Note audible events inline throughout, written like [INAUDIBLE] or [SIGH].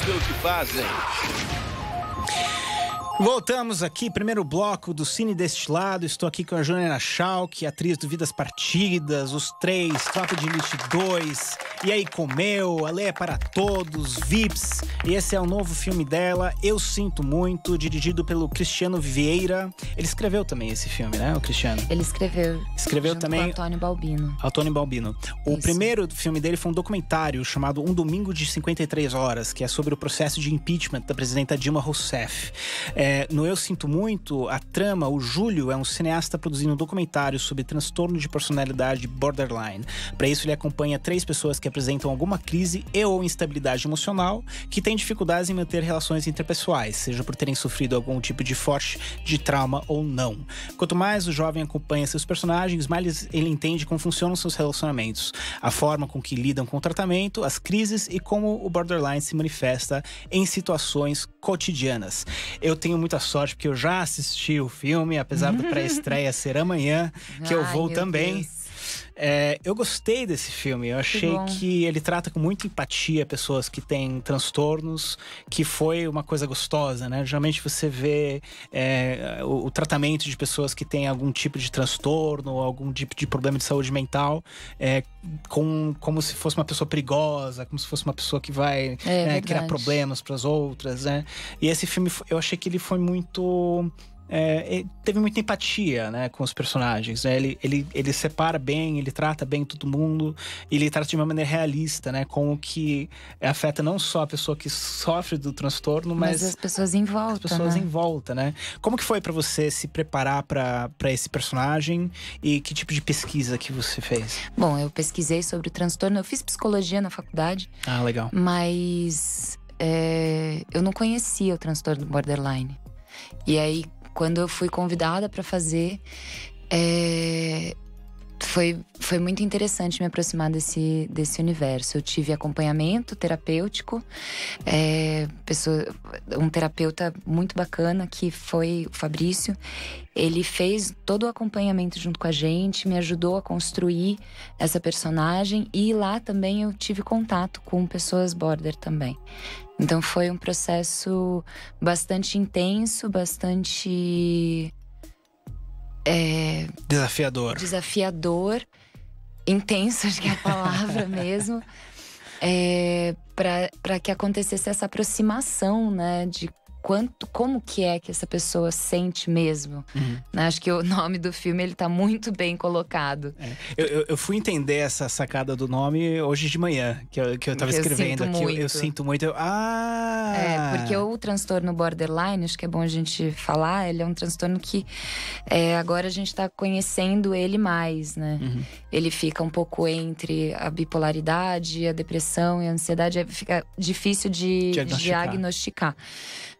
pelo que fazem. Voltamos aqui, primeiro bloco do Cine Destilado. Estou aqui com a Joana Schalk, atriz do Vidas Partidas, Os Três, Tropa de Elite 2, E aí Comeu, A Lei é para Todos, Vips. E esse é o novo filme dela, Eu Sinto Muito, dirigido pelo Cristiano Vieira. Ele escreveu também esse filme, né, o Cristiano? Ele escreveu. Escreveu junto também. Com Antônio Balbino. Antônio Balbino. O Isso. primeiro filme dele foi um documentário chamado Um Domingo de 53 Horas, que é sobre o processo de impeachment da presidenta Dilma Rousseff. É é, no Eu Sinto Muito, a trama, o Júlio é um cineasta produzindo um documentário sobre transtorno de personalidade borderline. Para isso, ele acompanha três pessoas que apresentam alguma crise e ou instabilidade emocional, que têm dificuldades em manter relações interpessoais, seja por terem sofrido algum tipo de forte de trauma ou não. Quanto mais o jovem acompanha seus personagens, mais ele entende como funcionam seus relacionamentos, a forma com que lidam com o tratamento, as crises e como o borderline se manifesta em situações cotidianas. Eu tenho tenho muita sorte, porque eu já assisti o filme, apesar da [LAUGHS] pré-estreia ser amanhã, que eu vou Ai, também. Deus. É, eu gostei desse filme. Eu achei que, que, ele trata com muita empatia pessoas que têm transtornos, que foi uma coisa gostosa, né? Geralmente você vê é, o, o, tratamento de pessoas que têm algum tipo de transtorno, algum tipo de problema de saúde mental, é, com, como se fosse uma pessoa perigosa, como se fosse uma pessoa que vai é né, criar problemas para as outras, né? E esse filme, eu achei que ele foi muito é, teve muita empatia, né, com os personagens, né? Ele, ele, ele separa bem, ele trata bem todo mundo, ele trata de uma maneira realista, né, com o que afeta não só a pessoa que sofre do transtorno, mas, mas as pessoas em volta, as pessoas né? em volta, né? Como que foi para você se preparar para esse personagem e que tipo de pesquisa que você fez? Bom, eu pesquisei sobre o transtorno, eu fiz psicologia na faculdade. Ah, legal. Mas é, eu não conhecia o transtorno borderline. E aí, quando eu fui convidada para fazer, é, foi, foi muito interessante me aproximar desse, desse universo. Eu tive acompanhamento terapêutico, é, pessoa, um terapeuta muito bacana que foi o Fabrício. Ele fez todo o acompanhamento junto com a gente, me ajudou a construir essa personagem e lá também eu tive contato com pessoas border também. Então foi um processo bastante intenso, bastante é, desafiador. Desafiador. Intenso, acho que é a palavra [LAUGHS] mesmo. É, para que acontecesse essa aproximação, né? De quanto, como que é que essa pessoa sente mesmo. Uhum. Né? Acho que o nome do filme ele tá muito bem colocado. É. Eu, eu, fui entender essa sacada do nome hoje de manhã, que eu, que eu tava escrevendo aqui. Eu, eu, sinto muito. ah! É, porque o transtorno borderline, acho que é bom a gente falar, ele é um transtorno que é, agora a gente está conhecendo ele mais, né? Uhum. Ele fica um pouco entre a bipolaridade, a depressão e a ansiedade, fica difícil de diagnosticar. diagnosticar.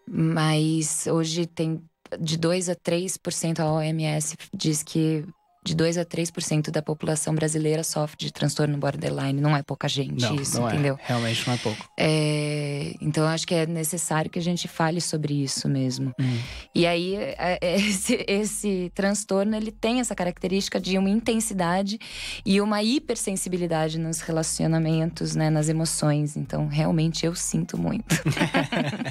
Mas hoje tem de 2 a 3% a OMS diz que de 2 a 3% da população brasileira sofre de transtorno borderline. Não é pouca gente não, isso, não é. entendeu? É. Realmente não é pouco. É, então acho que é necessário que a gente fale sobre isso mesmo. Hum. E aí é, é, [LAUGHS] esse, esse, transtorno ele tem essa característica de uma intensidade e uma hipersensibilidade nos relacionamentos, né, nas emoções. Então realmente eu sinto muito. [LAUGHS]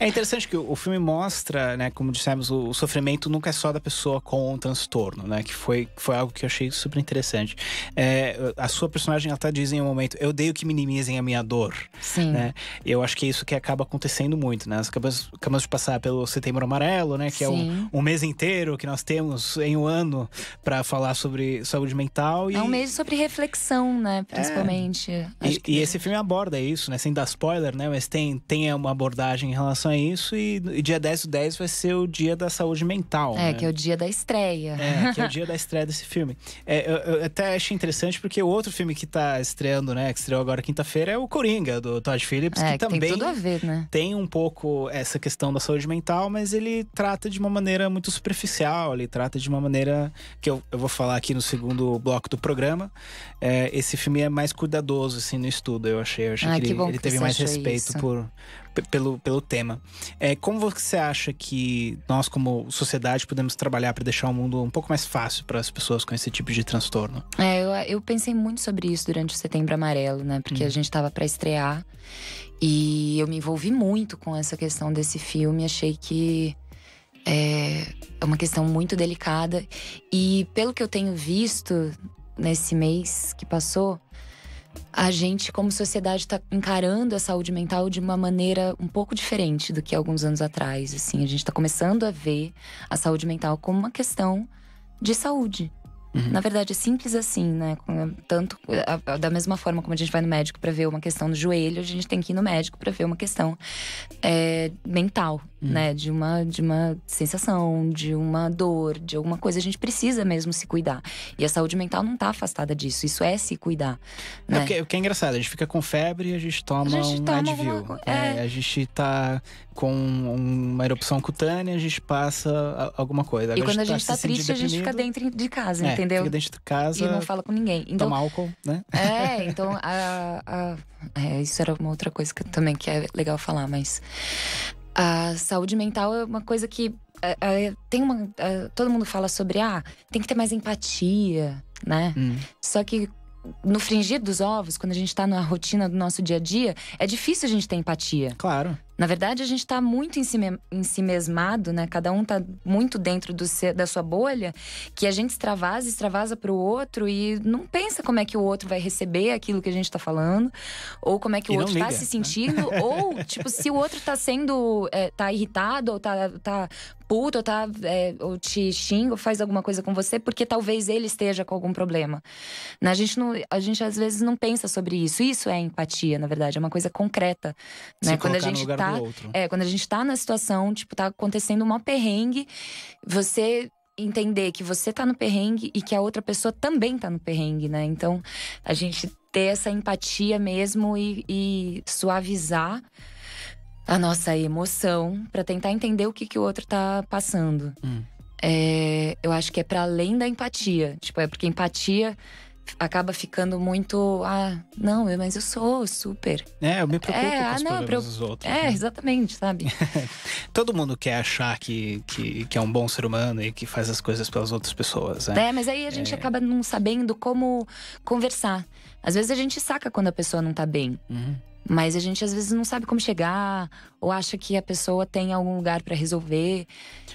é interessante que o filme mostra, né, como dissemos, o sofrimento nunca é só da pessoa com o transtorno, né, que foi foi, algo que eu achei super interessante. É, a sua personagem, ela tá dizendo em um momento, eu odeio que minimizem a minha dor. Sim. Né? Eu acho que é isso que acaba acontecendo muito, né? Nós acabamos, acabamos de passar pelo Setembro Amarelo, né? Que é um, um, mês inteiro que nós temos em um ano para falar sobre saúde mental. E... É um mês sobre reflexão, né? É. Principalmente. É. E, que... e, esse filme aborda isso, né? Sem dar spoiler, né? Mas tem, tem uma abordagem em relação a isso. E, e dia 10 do 10 vai ser o dia da saúde mental. É, né? que é o dia da estreia. É, que é o dia [LAUGHS] da estreia estreia desse filme. É, eu, eu, até achei interessante porque o outro filme que tá estreando, né, que estreou agora quinta-feira, é o Coringa, do Todd Phillips, é, que, que também tem, tudo a ver, né? tem um pouco essa questão da saúde mental, mas ele trata de uma maneira muito superficial, ele trata de uma maneira que eu, eu vou falar aqui no segundo bloco do programa. É, esse filme é mais cuidadoso, assim, no estudo, eu achei. Eu achei ah, que, que ele, ele teve mais respeito por, pelo, pelo tema. É, como você acha que nós, como sociedade, podemos trabalhar para deixar o mundo um pouco mais fácil para as pessoas com esse tipo de transtorno? É, eu, eu pensei muito sobre isso durante o Setembro Amarelo, né? Porque hum. a gente estava para estrear e eu me envolvi muito com essa questão desse filme. Achei que é, é uma questão muito delicada e pelo que eu tenho visto nesse mês que passou a gente, como sociedade, está encarando a saúde mental de uma maneira um pouco diferente do que alguns anos atrás. Assim, a gente está começando a ver a saúde mental como uma questão de saúde. Uhum. Na verdade, é simples assim, né? Tanto a, a, da mesma forma como a gente vai no médico para ver uma questão do joelho, a gente tem que ir no médico para ver uma questão é, mental, hum. né? De uma, de uma sensação, de uma dor, de alguma coisa. A gente precisa mesmo se cuidar. E a saúde mental não tá afastada disso. Isso é se cuidar. É né? É, o, que, o, que, é engraçado, a gente fica com febre e a gente toma a gente um toma Advil. Alguma... É. É, a gente tá com uma erupção cutânea, a gente passa alguma coisa. Agora e quando a gente, a gente tá, tá triste, deprimido. a gente fica dentro de casa, é, entendeu? Fica dentro de casa. E não fala com ninguém. Então, toma álcool, né? É, [LAUGHS] então a, a, é, isso era uma outra coisa que, também que é legal falar, mas a saúde mental é uma coisa que é, é tem uma, é, todo mundo fala sobre ah tem que ter mais empatia, né? Hum. Só que no fringir dos ovos, quando a gente está na rotina do nosso dia a dia, é difícil a gente ter empatia. Claro. Na verdade, a gente está muito em si, em si mesmado, né? Cada um está muito dentro do da sua bolha, que a gente extravasa, extravasa para o outro e não pensa como é que o outro vai receber aquilo que a gente está falando, ou como é que e o outro está se né? sentindo, né? ou tipo se o outro está sendo é, tá irritado ou está tá, tá puto, ou, tá, é, ou te xinga, ou faz alguma coisa com você, porque talvez ele esteja com algum problema. Né? A, gente não, a gente às vezes não pensa sobre isso. Isso é empatia, na verdade, é uma coisa concreta. Né? quando a gente tá. É, quando a gente tá na situação, tipo, tá acontecendo uma perrengue, você entender que você tá no perrengue e que a outra pessoa também tá no perrengue, né? Então, a gente ter essa empatia mesmo e, e suavizar a nossa emoção para tentar entender o que, que o outro tá passando. Hum. É, eu acho que é para além da empatia. Tipo, é porque empatia acaba ficando muito. Ah, não, mas eu sou super. É, eu me preocupo é, com ah, os não, problemas dos outros. É, né? exatamente, sabe? [LAUGHS] Todo mundo quer achar que, que, que, é um bom ser humano e que faz as coisas pelas outras pessoas, né? É, mas aí a gente é. acaba não sabendo como conversar. Às vezes a gente saca quando a pessoa não tá bem. Uhum. Mas a gente às vezes não sabe como chegar, ou acha que a pessoa tem algum lugar para resolver.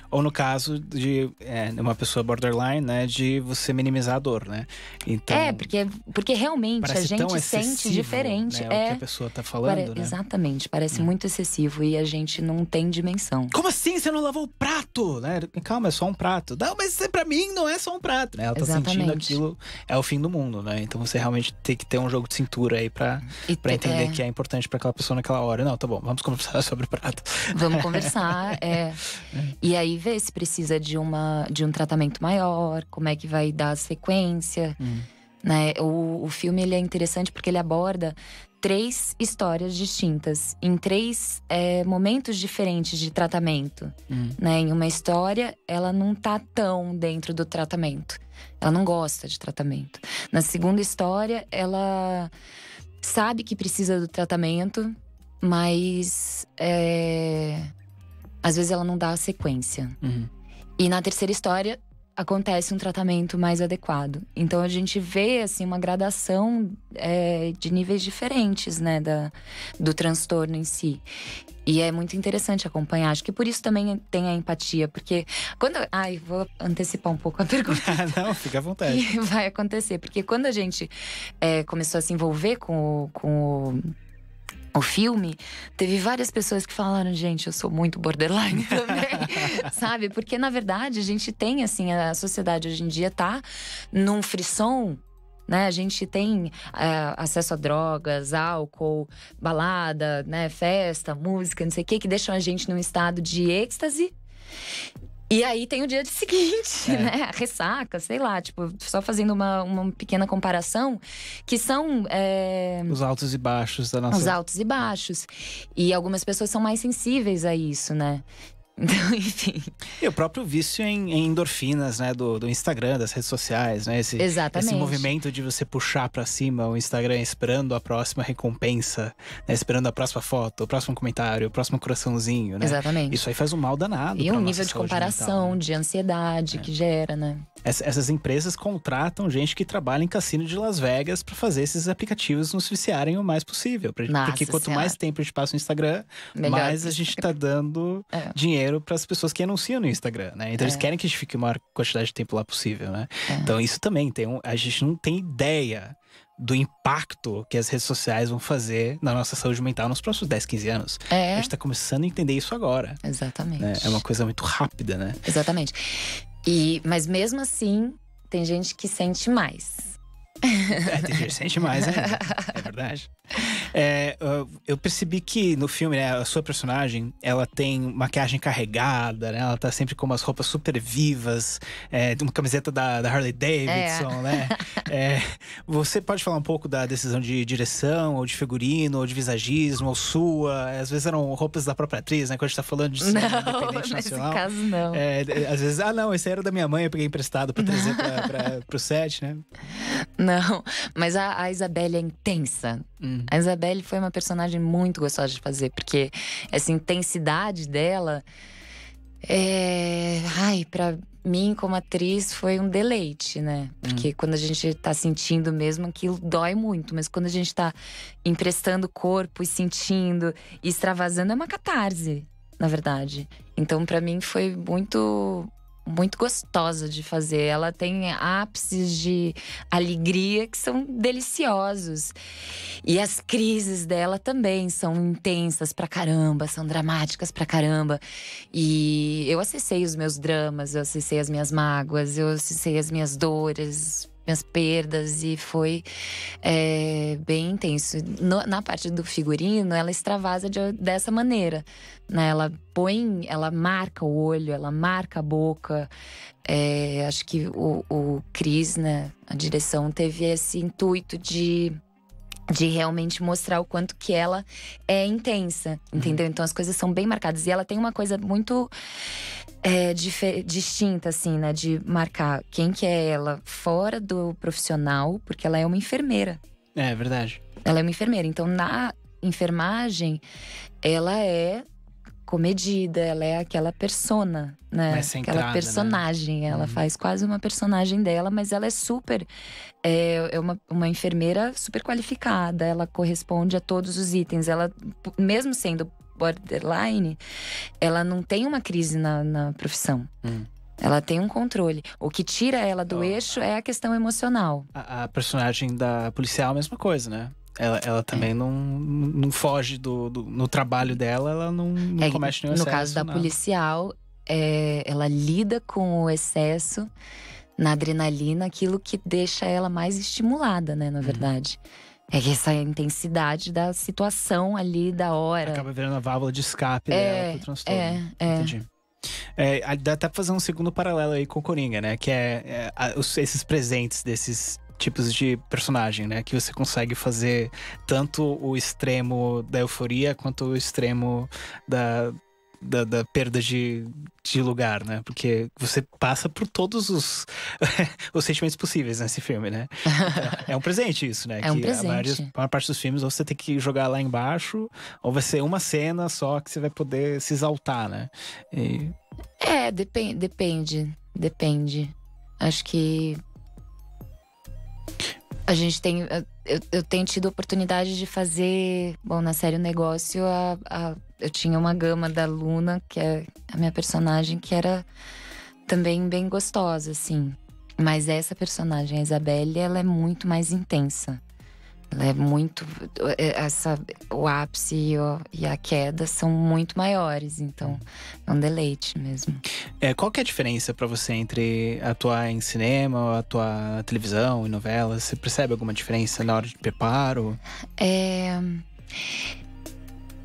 Ou no caso de é, uma pessoa borderline, né, de você minimizar a dor, né? Então, é, porque, porque realmente a gente sente diferente. Né, é o que é. a pessoa tá falando, Pare... né? Exatamente, parece hum. muito excessivo e a gente não tem dimensão. Como assim você não lavou o prato? Né? Calma, é só um prato. Não, mas é para mim não é só um prato, né? Ela tá Exatamente. sentindo aquilo, é o fim do mundo, né? Então você realmente tem que ter um jogo de cintura aí para entender é. que é importante para aquela pessoa naquela hora. Não, tá bom, vamos conversar [LAUGHS] sobre sobre o prato. Vamos conversar, é. E aí ver se precisa de, uma, de um tratamento maior, como é que vai dar a sequência. Hum. Né? O, o filme ele é interessante porque ele aborda três histórias distintas, em três é, momentos diferentes de tratamento. Hum. Né? Em uma história, ela não tá tão dentro do tratamento. Ela não gosta de tratamento. Na segunda história, ela sabe que precisa do tratamento, mas é, às vezes ela não dá a sequência. Uhum. E na terceira história acontece um tratamento mais adequado. Então a gente vê assim uma gradação é, de níveis diferentes, né, da, do transtorno em si. E é muito interessante acompanhar. Acho que por isso também tem a empatia, porque quando. Ai, vou antecipar um pouco a pergunta. [LAUGHS] Ah, não, fica à vontade. Que [LAUGHS] vai acontecer. Porque quando a gente é, começou a se envolver com com o o filme, teve várias pessoas que falaram, gente, eu sou muito borderline [LAUGHS] também, sabe? Porque na verdade a gente tem assim, a sociedade hoje em dia tá num frisson né? A gente tem é, acesso a drogas, álcool, balada, né? Festa, música, não sei o que, que deixam a gente num estado de êxtase e aí tem o dia [LAUGHS] seguinte, é. né? A ressaca, sei lá, tipo, só fazendo uma, uma pequena comparação, que são. É... Os altos e baixos da nossa. Os altos e baixos. E algumas pessoas são mais sensíveis a isso, né? Então, [LAUGHS] enfim. E o próprio vício em, em endorfinas, né? Do, do, Instagram, das redes sociais, né? Esse, Exatamente. Esse movimento de você puxar para cima o Instagram esperando a próxima recompensa, né, esperando a próxima foto, o próximo comentário, o próximo coraçãozinho, né? Exatamente. Isso aí faz um mal danado. E um nível de comparação, mental, né? de ansiedade é. que gera, né? Essas empresas contratam gente que trabalha em cassino de Las Vegas para fazer esses aplicativos nos viciarem o mais possível. Nossa porque quanto senhora. mais tempo a gente passa no Instagram, Melhor mais a gente tá dando é. dinheiro dinheiro para as pessoas que anunciam no Instagram, né? Então é. eles querem que a gente fique uma quantidade de tempo lá possível, né? É. Então isso também tem um, a gente não tem ideia do impacto que as redes sociais vão fazer na nossa saúde mental nos próximos 10, 15 anos. É. A gente está começando a entender isso agora. Né? Exatamente. Né? É uma coisa muito rápida, né? Exatamente. E, mas mesmo assim, tem gente que sente mais. É, tem sente mais né? É verdade. É, eu percebi que no filme, né, a sua personagem, ela tem maquiagem carregada, né? Ela tá sempre com umas roupas super vivas, é, uma camiseta da, da Harley Davidson, é. né? É, você pode falar um pouco da decisão de direção, ou de figurino, ou de visagismo, ou sua? Às vezes eram roupas da própria atriz, né? Quando a gente tá falando de cinema não, independente nacional. Caso, não. É, às vezes, ah, não, esse era da minha mãe, eu peguei emprestado pra trazer pra, pra, pro set, né? [LAUGHS] Não, mas a, a Isabelle é intensa. Hum. A Isabelle foi uma personagem muito gostosa de fazer, porque essa intensidade dela. É... Ai, pra mim, como atriz, foi um deleite, né? Porque hum. quando a gente tá sentindo mesmo, aquilo dói muito. Mas quando a gente tá emprestando corpo e sentindo e extravasando, é uma catarse, na verdade. Então, para mim, foi muito muito gostosa de fazer. Ela tem ápices de alegria que são deliciosos. E as crises dela também são intensas pra caramba, são dramáticas pra caramba. E eu acessei os meus dramas, eu acessei as minhas mágoas, eu acessei as minhas dores minhas perdas e foi é, bem intenso. No, na parte do figurino, ela extravasa de, dessa maneira, né? Ela põe, ela marca o olho, ela marca a boca. É, acho que o, o Cris, né, a direção, teve esse intuito de de realmente mostrar o quanto que ela é intensa, uhum. entendeu? Então as coisas são bem marcadas e ela tem uma coisa muito é, distinta assim, né, de marcar quem que é ela fora do profissional, porque ela é uma enfermeira. É verdade. Ela é uma enfermeira, então na enfermagem ela é comedida, ela é aquela persona, né? Centrada, aquela né? personagem. Né? Ela hum. faz quase uma personagem dela, mas ela é super. É, é uma, uma enfermeira super qualificada, ela corresponde a todos os itens. Ela, mesmo sendo borderline, ela não tem uma crise na, na profissão. Hum. Ela tem um controle. O que tira ela do eixo é a questão emocional. A, a, personagem da policial, a mesma coisa, né? Ela, ela é. também é. não, não foge do, do, No trabalho dela, ela não, não é, comete nenhum no excesso. No caso da nada. policial, é, ela lida com o excesso na adrenalina, aquilo que deixa ela mais estimulada, né, na uhum. verdade. Uhum. É essa intensidade da situação ali, da hora. Acaba virando a válvula de escape é, dela pro transtorno. É, é. Entendi. É, dá até pra fazer um segundo paralelo aí com o Coringa, né? Que é, é a, os, esses presentes desses tipos de personagem, né? Que você consegue fazer tanto o extremo da euforia quanto o extremo da, da, da, perda de, de lugar, né? Porque você passa por todos os, [LAUGHS] os sentimentos possíveis nesse filme, né? [LAUGHS] É, um presente isso, né? É que um presente. A, maioria, a maior parte dos filmes ou você tem que jogar lá embaixo, ou vai ser uma cena só que você vai poder se exaltar, né? E... É, depend, depende. Depende. Acho que a gente tem. Eu, eu tenho tido oportunidade de fazer. Bom, na série O Negócio, a, a, eu tinha uma gama da Luna, que é a minha personagem, que era também bem gostosa, assim. Mas essa personagem, a Isabelle, ela é muito mais intensa. Ela é muito. É, é, essa, o ápice e, o, e a queda são muito maiores, então é um deleite mesmo. É, qual que é a diferença para você entre atuar em cinema, atuar televisão e novelas? Você percebe alguma diferença na hora de preparo? É.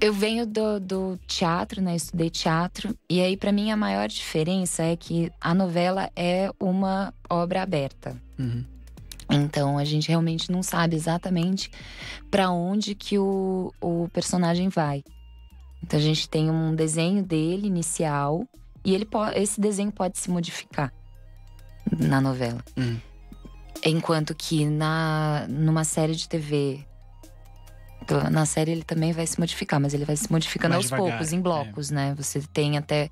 Eu venho do, do teatro, né? estudei teatro. E aí, para mim, a maior diferença é que a novela é uma obra aberta. Uhum. Então a gente realmente não sabe exatamente para onde que o, o personagem vai. Então a gente tem um desenho dele inicial e ele esse desenho pode se modificar na novela. Hum. Enquanto que na numa série de TV então, na série ele também vai se modificar, mas ele vai se modificando Mais aos devagar, poucos, em é. blocos, é. né? Você tem até.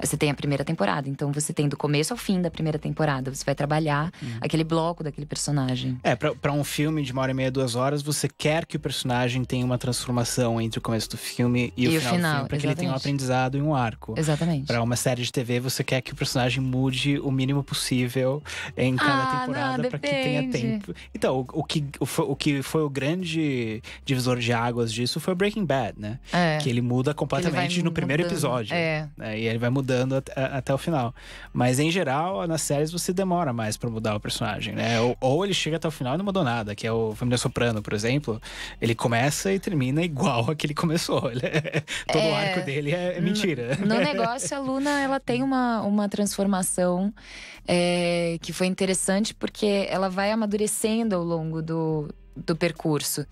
Você tem a primeira temporada, então você tem do começo ao fim da primeira temporada. Você vai trabalhar uhum. aquele bloco daquele personagem. É, para um filme de uma hora e meia, duas horas, você quer que o personagem tenha uma transformação entre o começo do filme e, e o final, final para que ele tenha um aprendizado e um arco. Exatamente. Para uma série de TV, você quer que o personagem mude o mínimo possível em cada ah, temporada para que tenha tempo. Então, o, o, que, o, o que foi o grande divisor de águas disso foi Breaking Bad, né? É. Que ele muda completamente ele no primeiro mudando. episódio. É. Né? E ele vai mudando at até o final. Mas em geral, nas séries você demora mais para mudar o personagem, né? Ou, ou, ele chega até o final e não mudou nada, que é o Família Soprano, por exemplo. Ele começa e termina igual [LAUGHS] a que ele começou. [LAUGHS] Ele é... Todo o é. arco dele é mentira. No, no negócio, a Luna ela tem uma, uma transformação é, que foi interessante porque ela vai amadurecendo ao longo do, do percurso.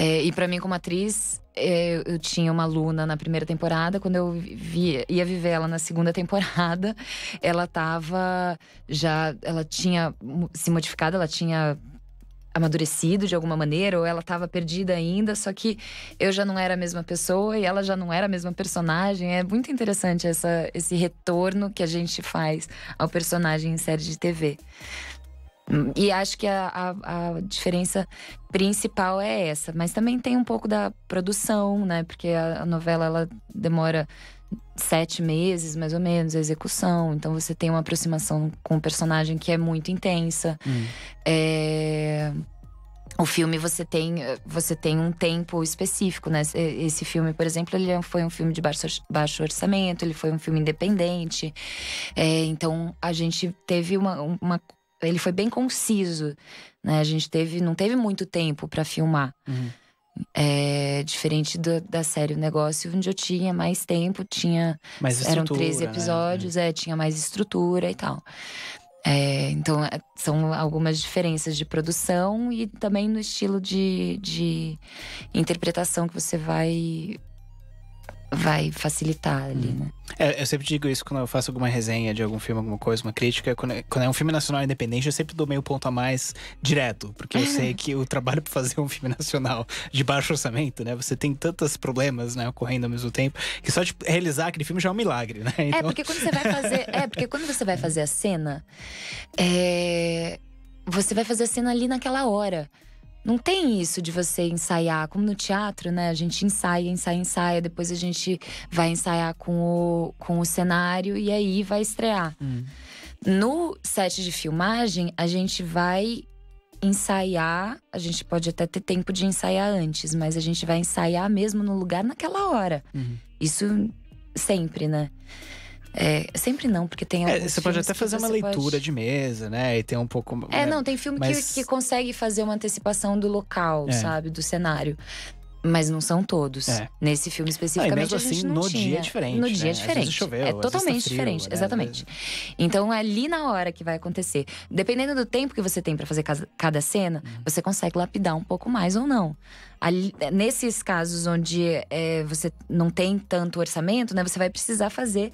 É, e para mim, como atriz, é, eu tinha uma aluna na primeira temporada. Quando eu via, ia viver ela na segunda [LAUGHS] temporada, ela tava já. Ela tinha se modificado, ela tinha amadurecido de alguma maneira, ou ela estava perdida ainda, só que eu já não era a mesma pessoa e ela já não era a mesma personagem. É muito interessante essa, esse retorno que a gente faz ao personagem em série de TV. E acho que a, a, a, diferença principal é essa. Mas também tem um pouco da produção, né? Porque a, a, novela ela demora sete meses, mais ou menos, a execução. Então você tem uma aproximação com o personagem que é muito intensa. Hum. É... O filme você tem, você tem um tempo específico, né? Esse filme, por exemplo, ele é, foi um filme de baixo, baixo orçamento, ele foi um filme independente. É, então a gente teve uma, uma ele foi bem conciso, né? A gente teve, não teve muito tempo para filmar. Uhum. É, diferente do, da série O Negócio, onde eu tinha mais tempo, tinha. Mais eram 13 né? episódios, né? é, tinha mais estrutura e tal. É, então, é, são algumas diferenças de produção e também no estilo de, de interpretação que você vai vai facilitar ali, uhum. né? É, eu sempre digo isso quando eu faço alguma resenha de algum filme, alguma coisa, uma crítica. Quando é, quando é um filme nacional independente, eu sempre dou meio ponto a mais direto, porque eu é. sei que o trabalho para fazer um filme nacional de baixo orçamento, né? Você tem tantos problemas, né, ocorrendo ao mesmo tempo, que só de realizar aquele filme já é um milagre, né? É, então... É, porque quando você vai fazer. É, porque quando você vai fazer a cena, é, você vai fazer a cena ali naquela hora. Não tem isso de você ensaiar, como no teatro, né? A gente ensaia, ensaia, ensaia, depois a gente vai ensaiar com o, com o cenário e aí vai estrear. Hum. No set de filmagem, a gente vai ensaiar, a gente pode até ter tempo de ensaiar antes, mas a gente vai ensaiar mesmo no lugar naquela hora. Uhum. Isso sempre, né? É, sempre não, porque tem é, alguns. É, você pode até fazer uma leitura pode... de mesa, né? E tem um pouco. É, né, não, tem filme mas... que, que, consegue fazer uma antecipação do local, é. sabe? Do cenário. Mas não são todos. É. Nesse filme ah, especificamente. Assim, não, ah, mesmo assim, no tinha. dia é diferente. No né? dia é diferente. Choveu, é tá totalmente frio, diferente, né? exatamente. Então é ali na hora que vai acontecer. Dependendo do tempo que você tem para fazer cada cena, uhum. você consegue lapidar um pouco mais ou não. Ali, é, nesses casos onde é, você não tem tanto orçamento, né? Você vai precisar fazer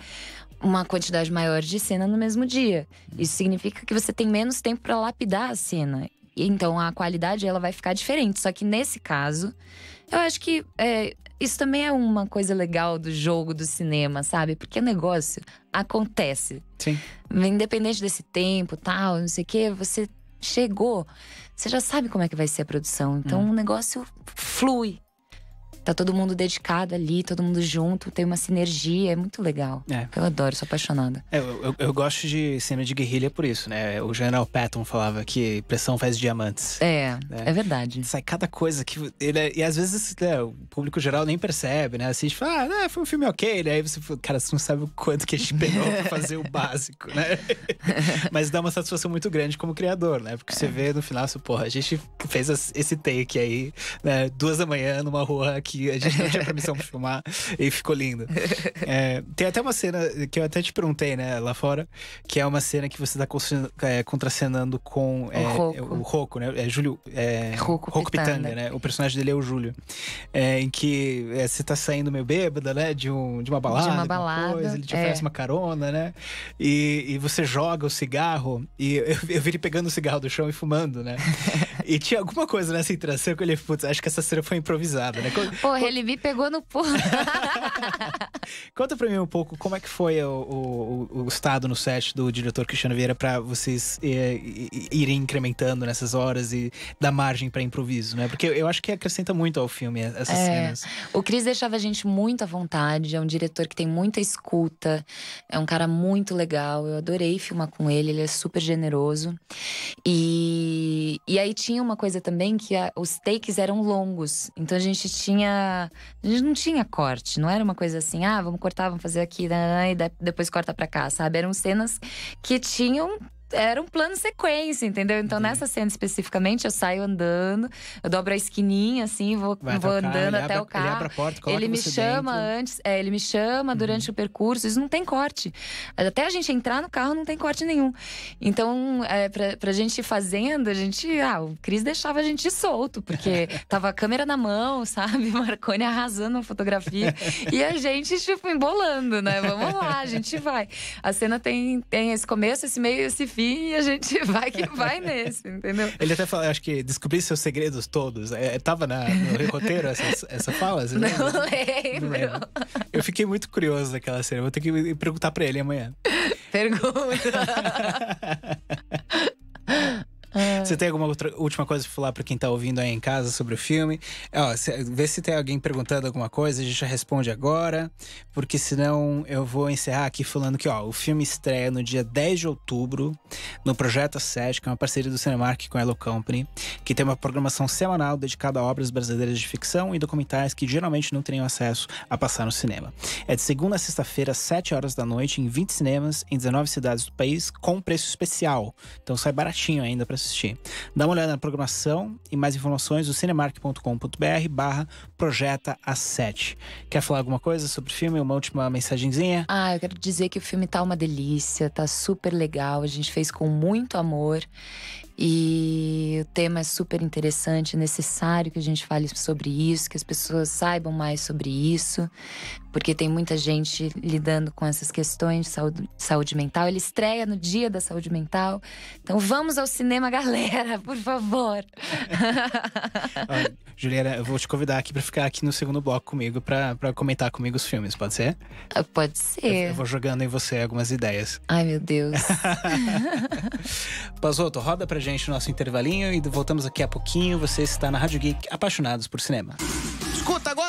uma quantidade maior de cena no mesmo dia. Isso significa que você tem menos tempo para lapidar a cena. Então a qualidade ela vai ficar diferente. Só que nesse caso, eu acho que é, isso também é uma coisa legal do jogo do cinema, sabe? Porque o negócio acontece. Sim. Independente desse tempo, tal, não sei o quê, você chegou, você já sabe como é que vai ser a produção. Então hum. o negócio flui. Tá todo mundo dedicado ali, todo mundo junto, tem uma sinergia, é muito legal. É. Eu adoro, sou apaixonada. É, eu, eu, eu, gosto de cena de guerrilha por isso, né? O General Patton falava que pressão faz diamantes. É, né? é verdade. Sai cada coisa que. Ele, é, e às vezes né, o público geral nem percebe, né? Assiste tipo, e fala, ah, né, foi um filme ok, E né? Aí você fala, cara, você não sabe o quanto que a gente pegou pra fazer o [LAUGHS] básico, né? [LAUGHS] Mas dá uma satisfação muito grande como criador, né? Porque é. você vê no final, assim, porra, a gente fez esse take aí, né? Duas da manhã numa rua aqui que a gente não tinha [LAUGHS] permissão pra filmar e ficou lindo. É, tem até uma cena que eu até te perguntei, né, lá fora, que é uma cena que você tá é, contracenando com é, o Roco, né? É Júlio. É, Roco Pitanga. né? O personagem dele é o Júlio. É, em que é, você tá saindo meio bêbada, né? De, um, de uma balada. De uma balada. Coisa, ele te é. oferece uma carona, né? E, e você joga o cigarro. E [LAUGHS] eu, eu vi ele pegando o cigarro do chão e fumando, né? [LAUGHS] E tinha alguma coisa nessa interação que eu falei, putz, acho que essa cena foi improvisada, né? Quando, Porra, ele me pegou no pulo. [LAUGHS] Conta pra mim um pouco como é que foi o, o, o estado no set do diretor Cristiano Vieira pra vocês eh, irem incrementando nessas horas e dar margem pra improviso, né? Porque eu acho que acrescenta muito ao filme essas é, cenas. O Cris deixava a gente muito à vontade, é um diretor que tem muita escuta, é um cara muito legal. Eu adorei filmar com ele, ele é super generoso. E, e aí tinha uma coisa também que a, os takes eram longos, então a gente tinha a gente não tinha corte, não era uma coisa assim, ah, vamos cortar, vamos fazer aqui, e depois corta pra cá, sabe? Eram cenas que tinham era um plano sequência, entendeu? Então, uhum. nessa cena especificamente, eu saio andando, eu dobro a esquininha, assim, vou, vou tocar, andando até o carro. porta, ele me chama dentro. antes, é, ele me chama uhum. durante o percurso, isso não tem corte. Até a gente entrar no carro, não tem corte nenhum. Então, é, pra, pra gente ir fazendo, a gente. Ah, o Cris deixava a gente solto, porque [LAUGHS] tava a câmera na mão, sabe? [LAUGHS] Marconi arrasando a fotografia. e a gente, tipo, embolando, né? Vamos lá, a gente vai. A cena tem, tem esse começo, esse meio e esse fim fim e a gente [LAUGHS] vai que vai nesse, entendeu? Ele até falou, acho que descobri seus segredos todos. É, é tava na, no roteiro essa, essa fala? [LAUGHS] Não lembro. não lembro. Eu fiquei muito curioso daquela cena. Vou ter que perguntar pra ele amanhã. Pergunta. [LAUGHS] Você tem alguma outra, última coisa para falar para quem está ouvindo aí em casa sobre o filme? É, ó, vê se tem alguém perguntando alguma coisa, a gente já responde agora, porque senão eu vou encerrar aqui falando que ó, o filme estreia no dia 10 de outubro no Projeto 7, que é uma parceria do Cinemark com a Hello Company, que tem uma programação semanal dedicada a obras brasileiras de ficção e documentais que geralmente não teriam acesso a passar no cinema. É de segunda a sexta-feira, às 7 horas da noite, em 20 cinemas, em 19 cidades do país, com preço especial. Então sai baratinho ainda para assistir. Dá uma olhada na programação e mais informações no cinemark.com.br barra projeta A7. Quer falar alguma coisa sobre o filme? Uma última mensagenzinha? Ah, eu quero dizer que o filme tá uma delícia, tá super legal, a gente fez com muito amor e o tema é super interessante, é necessário que a gente fale sobre isso, que as pessoas saibam mais sobre isso porque tem muita gente lidando com essas questões de saúde, saúde mental. Ele estreia no Dia da Saúde Mental. Então vamos ao cinema, galera, [LAUGHS] por favor. [LAUGHS] Ó, Juliana, eu vou te convidar aqui para ficar aqui no segundo bloco comigo para comentar comigo os filmes, pode ser? Ah, pode ser. Eu, eu vou jogando em você algumas ideias. Ai, meu Deus. [LAUGHS] Pazoto, roda pra gente o nosso intervalinho e voltamos aqui a pouquinho. Você está na Rádio Geek, apaixonados por cinema. Escuta agora!